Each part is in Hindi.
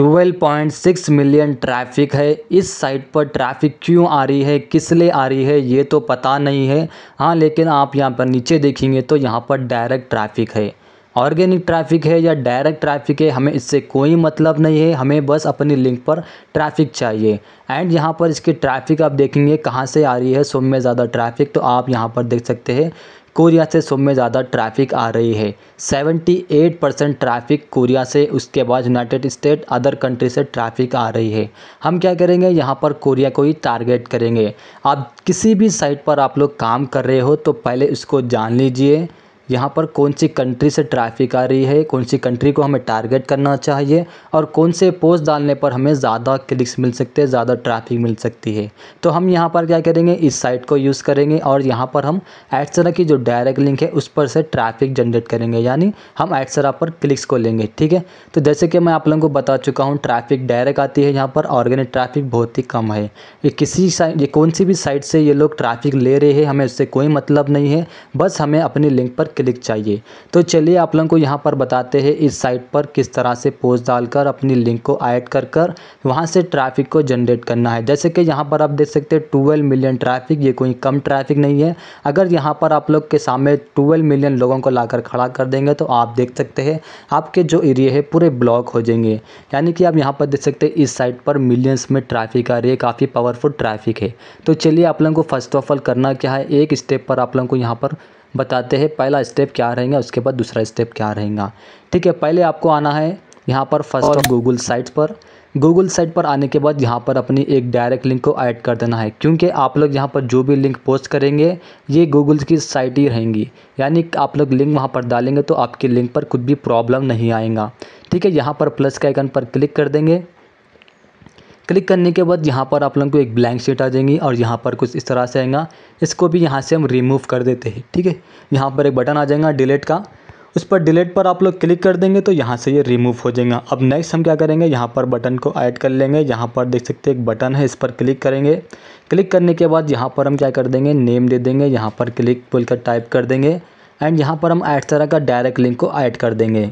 12.6 मिलियन ट्रैफिक है इस साइट पर ट्रैफिक क्यों आ रही है किस लिए आ रही है ये तो पता नहीं है हाँ लेकिन आप यहाँ पर नीचे देखेंगे तो यहाँ पर डायरेक्ट ट्रैफिक है ऑर्गेनिक ट्रैफिक है या डायरेक्ट ट्रैफिक है हमें इससे कोई मतलब नहीं है हमें बस अपनी लिंक पर ट्रैफिक चाहिए एंड यहाँ पर इसकी ट्रैफिक आप देखेंगे कहाँ से आ रही है सो में ज़्यादा ट्रैफिक तो आप यहाँ पर देख सकते हैं कोरिया से सब में ज़्यादा ट्रैफिक आ रही है 78 परसेंट ट्रैफिक कोरिया से उसके बाद यूनाइटेड स्टेट अदर कंट्री से ट्रैफिक आ रही है हम क्या करेंगे यहाँ पर कोरिया को ही टारगेट करेंगे आप किसी भी साइट पर आप लोग काम कर रहे हो तो पहले उसको जान लीजिए यहाँ पर कौन सी कंट्री से ट्रैफिक आ रही है कौन सी कंट्री को हमें टारगेट करना चाहिए और कौन से पोस्ट डालने पर हमें ज़्यादा क्लिक्स मिल सकते हैं ज़्यादा ट्रैफिक मिल सकती है तो हम यहाँ पर क्या करेंगे इस साइट को यूज़ करेंगे और यहाँ पर हम एडसरा की जो डायरेक्ट लिंक है उस पर से ट्रैफिक जनरेट करेंगे यानी हम एडसरा पर क्लिक्स को लेंगे ठीक है तो जैसे कि मैं आप लोगों को बता चुका हूँ ट्रैफिक डायरेक्ट आती है यहाँ पर ऑर्गेनिक ट्रैफिक बहुत ही कम है ये किसी साइड ये कौन सी भी साइट से ये लोग ट्रैफिक ले रहे हैं हमें उससे कोई मतलब नहीं है बस हमें अपनी लिंक पर क्लिक चाहिए तो चलिए आप लोगों को यहाँ पर बताते हैं इस साइट पर किस तरह से पोस्ट डालकर अपनी लिंक को ऐड कर कर वहाँ से ट्रैफिक को जनरेट करना है जैसे कि यहाँ पर आप देख सकते हैं ट्वेल्व मिलियन ट्रैफिक ये कोई कम ट्रैफिक नहीं है अगर यहाँ पर आप लोग के सामने ट्वेल्व मिलियन लोगों को ला खड़ा कर देंगे तो आप देख सकते हैं आपके जो एरिए है पूरे ब्लॉक हो जाएंगे यानी कि आप यहाँ पर देख सकते हैं इस साइट पर मिलियंस में ट्रैफिक आ रही है काफ़ी पावरफुल ट्रैफिक है तो चलिए आप लोगों को फर्स्ट ऑफ ऑल करना क्या है एक स्टेप पर आप लोगों को यहाँ पर बताते हैं पहला स्टेप क्या रहेगा उसके बाद दूसरा स्टेप क्या रहेगा ठीक है पहले आपको आना है यहाँ पर फर्स्ट गूगल साइट पर गूगल साइट पर आने के बाद यहाँ पर अपनी एक डायरेक्ट लिंक को ऐड कर देना है क्योंकि आप लोग यहाँ पर जो भी लिंक पोस्ट करेंगे ये गूगल की साइट ही रहेंगी यानी आप लोग लिंक वहाँ पर डालेंगे तो आपके लिंक पर कुछ भी प्रॉब्लम नहीं आएगा ठीक है यहाँ पर प्लस के आइकन पर क्लिक कर देंगे क्लिक करने के बाद यहाँ पर आप लोगों को एक ब्लैंक शीट आ जाएंगी और यहाँ पर कुछ इस तरह से आएगा इसको भी यहाँ से हम रिमूव कर देते हैं ठीक है यहाँ पर एक बटन आ जाएगा डिलीट का उस पर डिलीट पर आप लोग क्लिक कर देंगे तो यहाँ से ये रिमूव हो जाएगा अब नेक्स्ट हम क्या करेंगे यहाँ पर बटन को ऐड कर लेंगे यहाँ पर देख सकते एक बटन है इस पर क्लिक करेंगे क्लिक करने के बाद यहाँ पर हम क्या कर देंगे नेम दे देंगे यहाँ पर क्लिक बोलकर टाइप कर देंगे एंड यहाँ पर हम ऐड तरह का डायरेक्ट लिंक को ऐड कर देंगे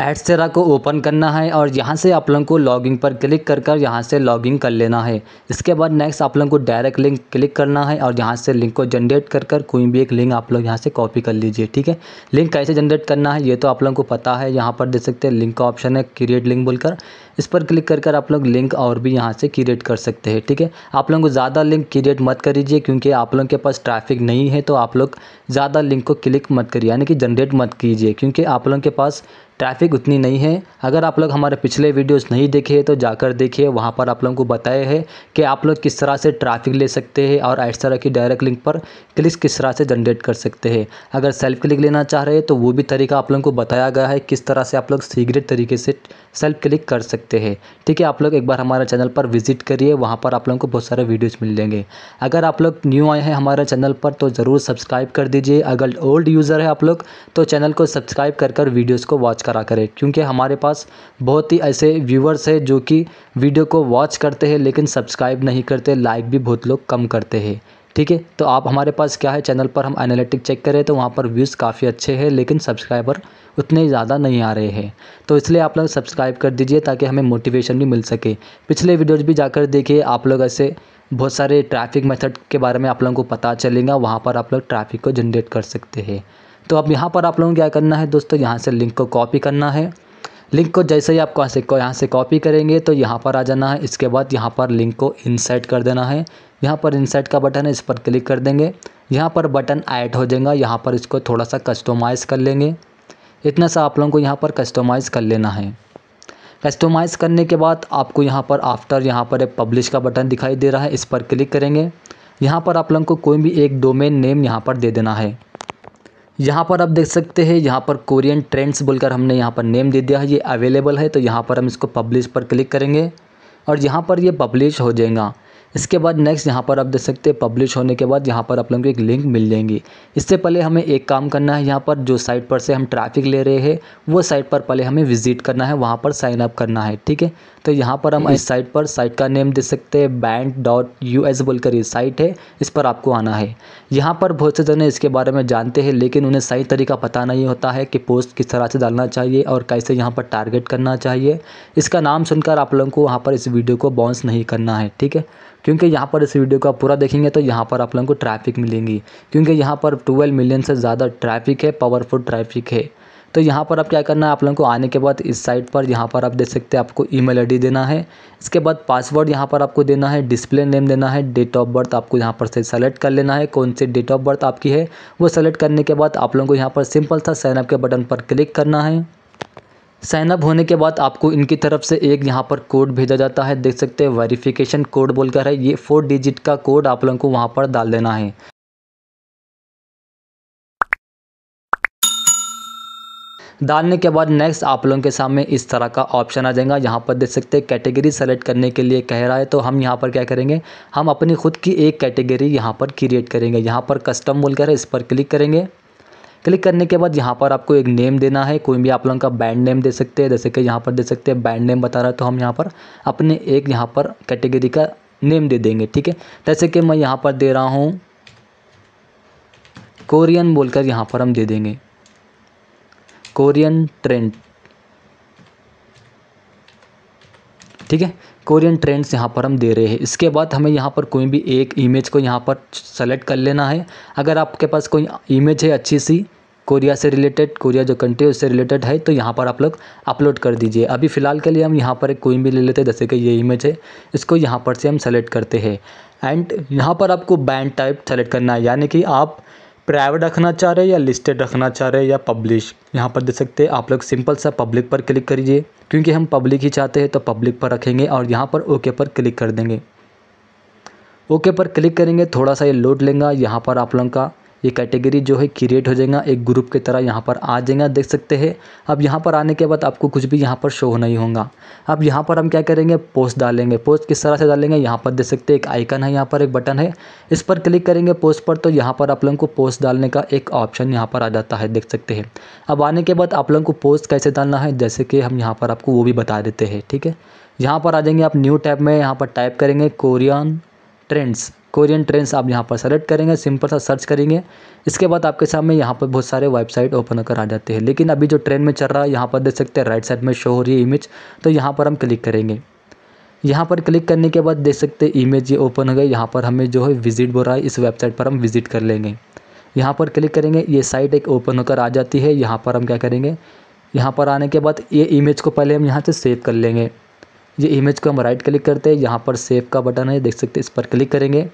एडसेरा को ओपन करना है और यहाँ से आप लोगों को लॉगिन पर क्लिक कर कर यहाँ से लॉगिन कर लेना है इसके बाद नेक्स्ट आप लोगों को डायरेक्ट लिंक क्लिक करना है और यहाँ से लिंक को जनरेट कर कर कोई भी एक लिंक आप लोग यहाँ से कॉपी कर लीजिए ठीक है लिंक कैसे जनरेट करना है ये तो आप लोगों को पता है यहाँ पर देख सकते हैं लिंक का ऑप्शन है क्रिएट लिंक बोलकर इस पर क्लिक कर कर आप लोग लिंक और भी यहाँ से क्रिएट कर सकते हैं ठीक है आप लोगों को ज़्यादा लिंक क्रिएट मत करीजिए क्योंकि आप लोगों के पास ट्रैफिक नहीं है तो आप लोग ज़्यादा लिंक को क्लिक मत करिए यानी कि जनरेट मत कीजिए क्योंकि आप लोगों के पास ट्रैफिक उतनी नहीं है अगर आप लोग हमारे पिछले वीडियोस नहीं देखे तो जाकर देखिए वहाँ पर आप लोगों को बताया है कि आप लोग किस तरह से ट्रैफिक ले सकते हैं और इस तरह की डायरेक्ट लिंक पर क्लिक किस तरह से जनरेट कर सकते हैं अगर सेल्फ क्लिक लेना चाह रहे हैं तो वो भी तरीका आप लोगों को बताया गया है किस तरह से आप लोग सीग्रेट तरीके से सेल्फ क्लिक कर सकते सकते हैं ठीक है आप लोग एक बार हमारे चैनल पर विजिट करिए वहाँ पर आप लोगों को बहुत सारे वीडियोज़ मिल जाएंगे अगर आप लोग न्यू आए हैं हमारे चैनल पर तो ज़रूर सब्सक्राइब कर दीजिए अगर ओल्ड यूज़र है आप लोग तो चैनल को सब्सक्राइब कर कर वीडियोज़ को वॉच करा करें क्योंकि हमारे पास बहुत ही ऐसे व्यूवर्स है जो कि वीडियो को वॉच करते हैं लेकिन सब्सक्राइब नहीं करते लाइक भी बहुत लोग कम करते हैं ठीक है तो आप हमारे पास क्या है चैनल पर हम एनालिटिक चेक करें तो वहाँ पर व्यूज़ काफ़ी अच्छे हैं लेकिन सब्सक्राइबर उतने ज़्यादा नहीं आ रहे हैं तो इसलिए आप लोग सब्सक्राइब कर दीजिए ताकि हमें मोटिवेशन भी मिल सके पिछले वीडियोज़ भी जाकर देखिए आप लोग ऐसे बहुत सारे ट्रैफिक मेथड के बारे में आप लोगों को पता चलेगा वहाँ पर आप लोग ट्रैफिक को जनरेट कर सकते हैं तो अब यहाँ पर आप लोगों को क्या करना है दोस्तों यहाँ से लिंक को कॉपी करना है लिंक को जैसे ही आप कहाँ से यहाँ से कॉपी करेंगे तो यहाँ पर आ जाना है इसके बाद यहाँ पर लिंक को इंसर्ट कर देना है यहाँ पर इंसर्ट का बटन है इस पर क्लिक कर देंगे यहाँ पर बटन ऐड हो जाएगा यहाँ पर इसको थोड़ा सा कस्टोमाइज़ कर लेंगे इतना सा आप लोगों को यहाँ पर कस्टोमाइज़ कर लेना है कस्टोमाइज़ करने के बाद आपको यहाँ पर आफ्टर यहाँ पर एक पब्लिश का बटन दिखाई दे रहा है इस पर क्लिक करेंगे यहाँ पर आप लोगों को कोई भी एक डोमेन नेम यहाँ पर दे देना है यहाँ पर आप देख सकते हैं यहाँ पर कोरियन ट्रेंड्स बोलकर हमने यहाँ पर नेम दे दिया है ये अवेलेबल है तो यहाँ पर हम इसको पब्लिश पर क्लिक करेंगे और यहाँ पर ये पब्लिश हो जाएगा इसके बाद नेक्स्ट यहाँ पर आप देख सकते हैं पब्लिश होने के बाद यहाँ पर आप लोगों को एक लिंक मिल जाएंगी इससे पहले हमें एक काम करना है यहाँ पर जो साइट पर से हम ट्रैफिक ले रहे हैं वो साइट पर पहले हमें विजिट करना है वहाँ पर साइन अप करना है ठीक है तो यहाँ पर हम इस साइट पर साइट का नेम देख सकते हैं बैंड डॉट यू एस बोलकर ये साइट है इस पर आपको आना है यहाँ पर बहुत से जने इसके बारे में जानते हैं लेकिन उन्हें सही तरीका पता नहीं होता है कि पोस्ट किस तरह से डालना चाहिए और कैसे यहाँ पर टारगेट करना चाहिए इसका नाम सुनकर आप लोगों को वहाँ पर इस वीडियो को बाउंस नहीं करना है ठीक है क्योंकि यहाँ पर इस वीडियो को आप पूरा देखेंगे तो यहाँ पर आप लोगों को ट्रैफिक मिलेंगी क्योंकि यहाँ पर ट्वेल्व मिलियन से ज़्यादा ट्रैफिक है पावरफुल ट्रैफिक है तो यहाँ पर आप क्या करना है आप लोगों को आने के बाद इस साइट पर यहाँ पर आप देख सकते हैं आपको ईमेल आईडी देना है इसके बाद पासवर्ड यहाँ पर आपको देना है डिस्प्ले नेम देना है डेट ऑफ बर्थ आपको यहाँ पर से सेलेक्ट कर लेना है कौन सी डेट ऑफ बर्थ आपकी है वो सेलेक्ट करने के बाद आप लोगों को यहाँ पर सिंपल सा साइनअप के बटन पर क्लिक करना है साइन अप होने के बाद आपको इनकी तरफ से एक यहाँ पर कोड भेजा जाता है देख सकते हैं वेरिफिकेशन कोड बोलकर है ये फोर डिजिट का कोड आप लोगों को वहाँ पर डाल देना है डालने के बाद नेक्स्ट आप लोगों के सामने इस तरह का ऑप्शन आ जाएगा यहाँ पर देख सकते हैं कैटेगरी सेलेक्ट करने के लिए कह रहा है तो हम यहाँ पर क्या करेंगे हम अपनी खुद की एक कैटेगरी यहाँ पर क्रिएट करेंगे यहाँ पर कस्टम बोलकर इस पर क्लिक करेंगे क्लिक करने के बाद यहाँ पर आपको एक नेम देना है कोई भी आप लोगों का बैंड नेम दे सकते हैं जैसे कि यहाँ पर दे सकते हैं बैंड नेम बता रहा है तो हम यहाँ पर अपने एक यहाँ पर कैटेगरी का नेम दे देंगे ठीक है जैसे कि मैं यहाँ पर दे रहा हूँ कोरियन बोलकर यहाँ पर हम दे देंगे कोरियन ट्रेंड ठीक है कोरियन ट्रेंड्स यहाँ पर हम दे रहे हैं इसके बाद हमें यहाँ पर कोई भी एक इमेज को यहाँ पर सेलेक्ट कर लेना है अगर आपके पास कोई इमेज है अच्छी सी कोरिया से रिलेटेड कोरिया जो कंट्री है उससे रिलेटेड है तो यहाँ पर आप लोग अपलोड कर दीजिए अभी फ़िलहाल के लिए हम यहाँ पर कोई भी ले लेते हैं जैसे कि ये इमेज है इसको यहाँ पर से हम सेलेक्ट करते हैं एंड यहाँ पर आपको बैंड टाइप सेलेक्ट करना है यानी कि आप प्राइवेट रखना चाह रहे हैं या लिस्टेड रखना चाह रहे हैं या पब्लिश यहाँ पर देख सकते हैं आप लोग सिंपल सा पब्लिक पर क्लिक करिए क्योंकि हम पब्लिक ही चाहते हैं तो पब्लिक पर रखेंगे और यहाँ पर ओके पर क्लिक कर देंगे ओके पर क्लिक करेंगे थोड़ा सा ये लोड लेंगे यहाँ पर आप लोगों का ये कैटेगरी जो है क्रिएट हो जाएगा एक ग्रुप की तरह यहाँ पर आ जाएगा देख सकते हैं अब यहाँ पर आने के बाद आपको कुछ भी यहाँ पर शो नहीं होगा अब यहाँ पर हम क्या करेंगे पोस्ट डालेंगे पोस्ट किस तरह से डालेंगे यहाँ पर देख सकते हैं एक आइकन है यहाँ पर एक बटन है इस पर क्लिक करेंगे पोस्ट पर तो यहाँ पर आप लोगों को पोस्ट डालने का एक ऑप्शन यहाँ पर आ जाता है देख सकते हैं अब आने के बाद आप लोगों को पोस्ट कैसे डालना है जैसे कि हम यहाँ पर आपको वो भी बता देते हैं ठीक है यहाँ पर आ जाएंगे आप न्यू टैब में यहाँ पर टाइप करेंगे कोरियन ट्रेंड्स कोरियन ट्रेंड्स आप यहाँ पर सेलेक्ट करेंगे सिंपल सा सर्च करेंगे इसके बाद आपके सामने यहाँ पर बहुत सारे वेबसाइट ओपन होकर आ जाते हैं लेकिन अभी जो ट्रेंड में चल रहा है यहाँ पर देख सकते हैं राइट साइड में शो हो रही है इमेज तो यहाँ पर हम क्लिक करेंगे यहाँ पर क्लिक करने के बाद देख सकते हैं इमेज ये ओपन हो गई यहाँ पर हमें जो है विजिट बोल रहा है इस वेबसाइट पर हम विजिट कर लेंगे यहाँ पर क्लिक करेंगे ये साइट एक ओपन होकर आ जाती है यहाँ पर हम क्या करेंगे यहाँ पर आने के बाद ये इमेज को पहले हम यहाँ से सेव कर लेंगे ये इमेज को हम राइट क्लिक करते हैं यहाँ पर सेव का बटन है देख सकते हैं इस पर क्लिक करेंगे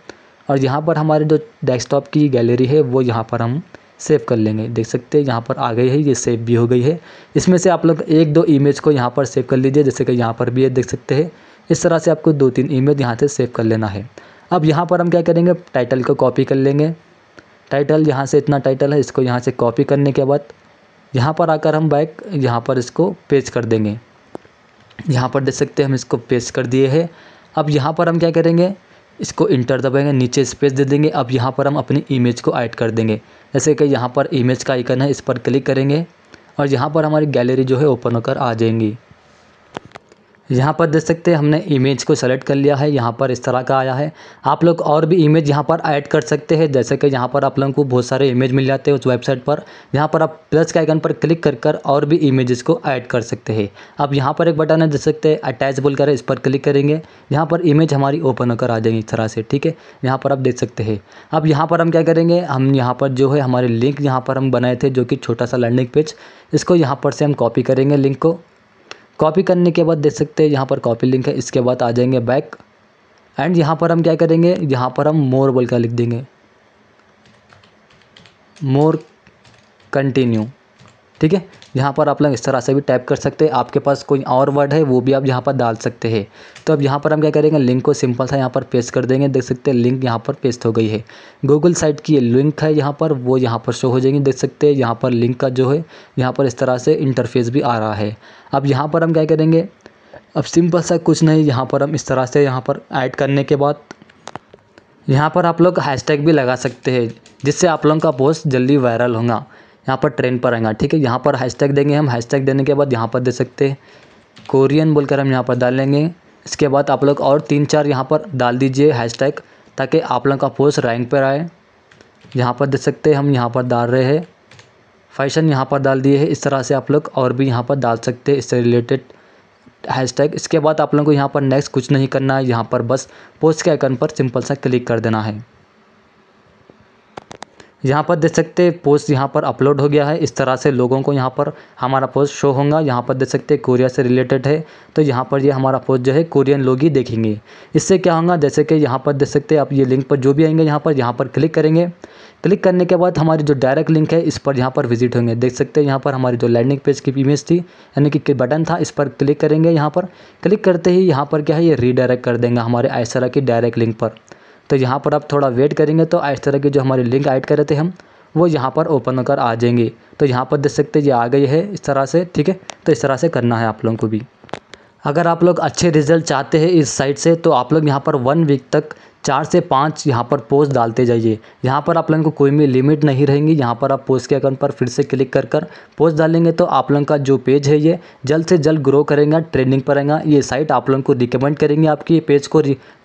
और यहाँ पर हमारे जो डेस्कटॉप की गैलरी है वो यहाँ पर हम सेव कर लेंगे देख सकते हैं यहाँ पर आ गई है ये सेव भी हो गई है इसमें से आप लोग एक दो इमेज को यहाँ पर सेव कर लीजिए जैसे कि यहाँ पर भी है देख सकते हैं इस तरह से आपको दो तीन इमेज यहाँ से सेव कर लेना है अब यहाँ पर हम क्या करेंगे टाइटल को कॉपी कर लेंगे टाइटल यहाँ से इतना टाइटल है इसको यहाँ से कॉपी करने के बाद यहाँ पर आकर हम बैक यहाँ पर इसको पेज कर देंगे यहाँ पर देख सकते हैं हम इसको पेस्ट कर दिए है अब यहाँ पर हम क्या करेंगे इसको इंटर दबाएंगे नीचे स्पेस दे देंगे अब यहाँ पर हम अपनी इमेज को ऐड कर देंगे जैसे कि यहाँ पर इमेज का आइकन है इस पर क्लिक करेंगे और यहाँ पर हमारी गैलरी जो है ओपन होकर आ जाएंगी यहाँ पर देख सकते हैं हमने इमेज को सेलेक्ट कर लिया है यहाँ पर इस तरह का आया है आप लोग और भी इमेज यहाँ पर ऐड कर सकते हैं जैसे कि यहाँ पर आप लोगों को बहुत सारे इमेज मिल जाते हैं उस वेबसाइट पर यहाँ पर आप प्लस के आइकन पर क्लिक कर कर और भी इमेजेस को ऐड कर सकते हैं अब यहाँ पर एक बटन है देख सकते हैं अटैच बोल कर इस पर क्लिक करेंगे यहाँ पर इमेज हमारी ओपन होकर आ जाएगी इस तरह से ठीक है यहाँ पर आप देख सकते हैं अब यहाँ पर हम क्या करेंगे हम यहाँ पर जो है हमारे लिंक यहाँ पर हम बनाए थे जो कि छोटा सा लर्निंग पेज इसको यहाँ पर से हम कॉपी करेंगे लिंक को कॉपी करने के बाद देख सकते हैं यहाँ पर कॉपी लिंक है इसके बाद आ जाएंगे बैक एंड यहाँ पर हम क्या करेंगे यहाँ पर हम मोर बोल कर लिख देंगे मोर कंटिन्यू ठीक है यहाँ पर आप लोग इस तरह से भी टाइप कर सकते हैं आपके पास कोई और वर्ड है वो भी आप यहाँ पर डाल सकते हैं तो अब यहाँ पर हम क्या करेंगे लिंक को सिंपल सा यहाँ पर पेस्ट कर देंगे देख सकते हैं लिंक यहाँ पर पेस्ट हो गई है गूगल साइट की लिंक है यहाँ पर वो यहाँ पर शो हो जाएंगे देख सकते हैं यहाँ पर लिंक का जो है यहाँ पर इस तरह से इंटरफेस भी आ रहा है अब यहाँ पर हम क्या करेंगे अब सिंपल सा कुछ नहीं यहाँ पर हम इस तरह से यहाँ पर ऐड करने के बाद यहाँ पर आप लोग हैशटैग भी लगा सकते हैं जिससे आप लोगों का पोस्ट जल्दी वायरल होगा यहाँ पर ट्रेन पर आएगा ठीक है यहाँ पर हैशटैग देंगे हम हैशटैग देने के बाद यहाँ पर दे सकते हैं कोरियन बोलकर हम यहाँ पर डाल लेंगे इसके बाद आप लोग और तीन चार यहाँ पर डाल दीजिए हैशटैग ताकि आप लोग का पोस्ट रैंक पर आए यहाँ पर दे सकते हैं हम यहाँ पर डाल रहे हैं फैशन यहाँ पर डाल दिए है इस तरह से आप लोग और भी यहाँ पर डाल सकते हैं इससे रिलेटेड हैशटैग इसके बाद आप लोगों को यहाँ पर नेक्स्ट कुछ नहीं करना है यहाँ पर बस पोस्ट के आइकन पर सिंपल सा क्लिक कर देना है यहाँ पर देख सकते हैं पोस्ट यहाँ पर अपलोड हो गया है इस तरह से लोगों को यहाँ पर हमारा पोस्ट शो होगा यहाँ पर देख सकते हैं कोरिया से रिलेटेड है तो यहाँ पर ये हमारा पोस्ट जो है कोरियन लोग ही देखेंगे इससे क्या होगा जैसे कि यहाँ पर देख सकते हैं आप ये लिंक पर जो भी आएंगे यहाँ पर यहाँ पर क्लिक करेंगे क्लिक करने के बाद हमारी जो डायरेक्ट लिंक है इस पर यहाँ पर विजिट होंगे देख सकते हैं यहाँ पर हमारी जो लैंडिंग पेज की इमेज थी यानी कि बटन था इस पर क्लिक करेंगे यहाँ पर क्लिक करते ही यहाँ पर क्या है ये रीडायरेक्ट कर देंगे हमारे आयसरा की डायरेक्ट लिंक पर तो यहाँ पर आप थोड़ा वेट करेंगे तो इस तरह की जो हमारे लिंक ऐड करे थे हम वो यहाँ पर ओपन होकर आ जाएंगे तो यहाँ पर देख सकते ये आ गई है इस तरह से ठीक है तो इस तरह से करना है आप लोगों को भी अगर आप लोग अच्छे रिजल्ट चाहते हैं इस साइट से तो आप लोग यहाँ पर वन वीक तक चार से पाँच यहाँ पर पोस्ट डालते जाइए यहाँ पर आप लोगों को कोई भी लिमिट नहीं रहेंगी यहाँ पर आप पोस्ट के अकाउंट पर फिर से क्लिक कर कर पोस्ट डालेंगे तो आप लोगों का जो पेज है ये जल्द से जल्द ग्रो करेंगे ट्रेंडिंग पर रहेगा ये साइट आप लोगों को रिकमेंड करेंगे आपकी पेज को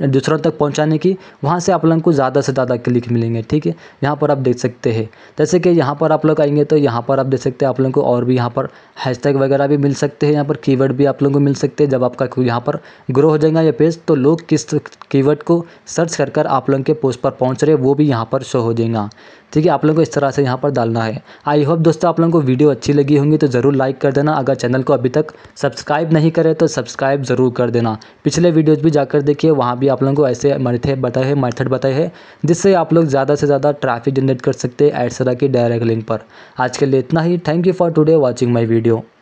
दूसरों तक पहुँचाने की वहाँ से आप लोगों को ज़्यादा से ज़्यादा क्लिक मिलेंगे ठीक है यहाँ पर आप देख सकते हैं जैसे कि यहाँ पर आप लोग आएंगे तो यहाँ पर आप देख सकते हैं आप लोगों को और भी यहाँ पर हैशटैग वगैरह भी मिल सकते हैं यहाँ पर कीवर्ड भी आप लोगों को मिल सकते हैं जब आपका यहाँ पर ग्रो हो जाएगा ये पेज तो लोग किस कीवर्ड को सर्च सर्च कर कर आप लोगों के पोस्ट पर पहुंच रहे वो भी यहाँ पर शो हो जाएगा ठीक है आप लोगों को इस तरह से यहाँ पर डालना है आई होप दोस्तों आप लोगों को वीडियो अच्छी लगी होंगी तो ज़रूर लाइक कर देना अगर चैनल को अभी तक सब्सक्राइब नहीं करे तो सब्सक्राइब ज़रूर कर देना पिछले वीडियोज़ भी जाकर देखिए वहाँ भी आप लोगों को ऐसे मेथड बताए हैं मैथड बताए हैं जिससे आप लोग ज़्यादा से ज़्यादा ट्रैफिक जनरेट कर सकते हैं एट्सरा की डायरेक्ट लिंक पर आज के लिए इतना ही thank you for today watching my video